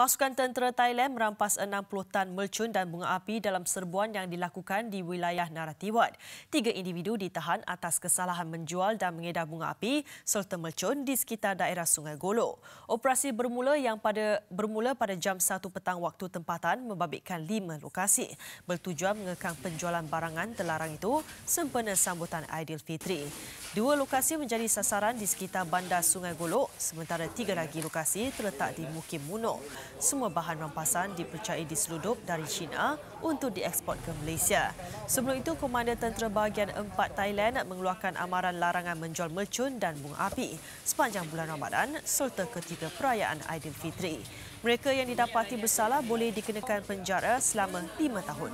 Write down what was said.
Pasukan tentera Thailand merampas 60 tan mercun dan bunga api dalam serbuan yang dilakukan di wilayah Naratiwat. Tiga individu ditahan atas kesalahan menjual dan mengedar bunga api serta mercun di sekitar daerah Sungai Golo. Operasi bermula yang pada bermula pada jam 1 petang waktu tempatan membabitkan lima lokasi bertujuan mengekang penjualan barangan terlarang itu sempena sambutan Aidilfitri. Dua lokasi menjadi sasaran di sekitar bandar Sungai Golo sementara tiga lagi lokasi terletak di Mukim Muno semua bahan rampasan dipercayai diseludup dari China untuk diekspor ke Malaysia. Sebelum itu, Komander Tentera Bahagian 4 Thailand mengeluarkan amaran larangan menjual mercun dan bunga api sepanjang bulan Ramadan serta ketiga perayaan Aidilfitri. Mereka yang didapati bersalah boleh dikenakan penjara selama lima tahun.